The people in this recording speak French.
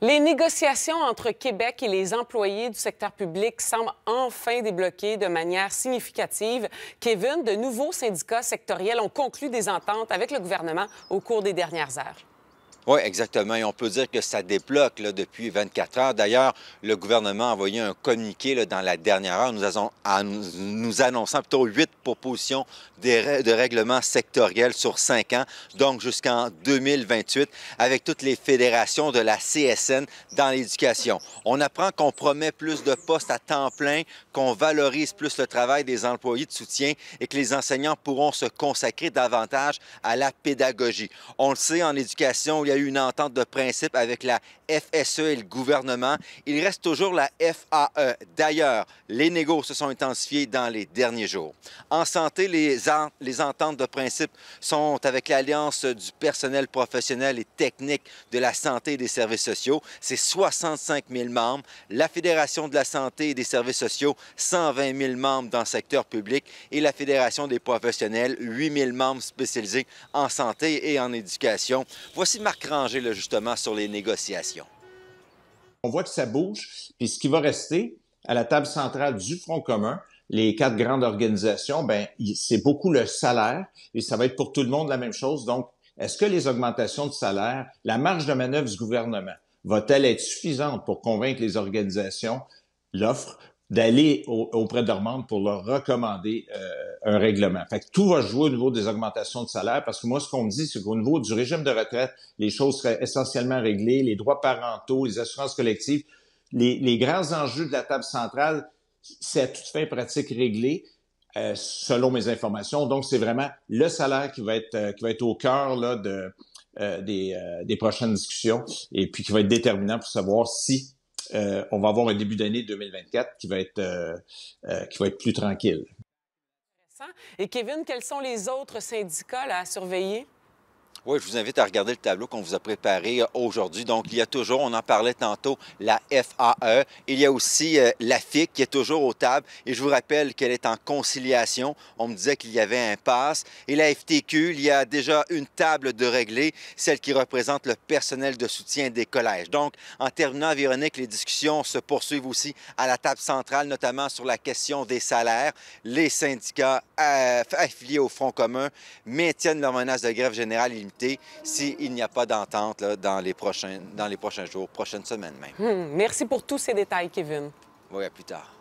Les négociations entre Québec et les employés du secteur public semblent enfin débloquées de manière significative. Kevin, de nouveaux syndicats sectoriels ont conclu des ententes avec le gouvernement au cours des dernières heures. Oui, exactement. Et on peut dire que ça débloque là, depuis 24 heures. D'ailleurs, le gouvernement a envoyé un communiqué là, dans la dernière heure nous, avons, nous annonçant plutôt huit propositions de règlement sectoriel sur cinq ans, donc jusqu'en 2028, avec toutes les fédérations de la CSN dans l'éducation. On apprend qu'on promet plus de postes à temps plein, qu'on valorise plus le travail des employés de soutien et que les enseignants pourront se consacrer davantage à la pédagogie. On le sait, en éducation, il y a une entente de principe avec la FSE et le gouvernement. Il reste toujours la FAE. D'ailleurs, les négociations se sont intensifiés dans les derniers jours. En santé, les, les ententes de principe sont avec l'Alliance du personnel professionnel et technique de la santé et des services sociaux. C'est 65 000 membres. La Fédération de la santé et des services sociaux, 120 000 membres dans le secteur public. Et la Fédération des professionnels, 8 000 membres spécialisés en santé et en éducation. Voici Marc Ranger, justement, sur les négociations. On voit que ça bouge, puis ce qui va rester à la table centrale du Front commun, les quatre grandes organisations, ben c'est beaucoup le salaire et ça va être pour tout le monde la même chose. Donc, est-ce que les augmentations de salaire, la marge de manœuvre du gouvernement va-t-elle être suffisante pour convaincre les organisations, l'offre, d'aller auprès de leurs pour leur recommander euh, un règlement. Fait tout va jouer au niveau des augmentations de salaire parce que moi, ce qu'on me dit, c'est qu'au niveau du régime de retraite, les choses seraient essentiellement réglées, les droits parentaux, les assurances collectives, les, les grands enjeux de la table centrale, c'est à toute fin pratique réglé. Euh, selon mes informations. Donc, c'est vraiment le salaire qui va être, euh, qui va être au cœur là, de, euh, des, des, prochaines discussions et puis qui va être déterminant pour savoir si on va avoir un début d'année 2024 qui va être, qui va être plus tranquille et Kevin, quels sont les autres syndicats à surveiller? Oui, je vous invite à regarder le tableau qu'on vous a préparé euh, aujourd'hui. Donc, il y a toujours, on en parlait tantôt, la FAE. Il y a aussi euh, la FIC qui est toujours aux tables. Et je vous rappelle qu'elle est en conciliation. On me disait qu'il y avait un pass. Et la FTQ, il y a déjà une table de régler, celle qui représente le personnel de soutien des collèges. Donc, en terminant, Véronique, les discussions se poursuivent aussi à la table centrale, notamment sur la question des salaires. Les syndicats euh, affiliés au Front commun maintiennent leur menace de grève générale illimitée s'il n'y a pas d'entente dans, les prochains, jours, prochaines semaines même. Hmm, merci pour tous ces détails, Kevin. Oui, plus tard.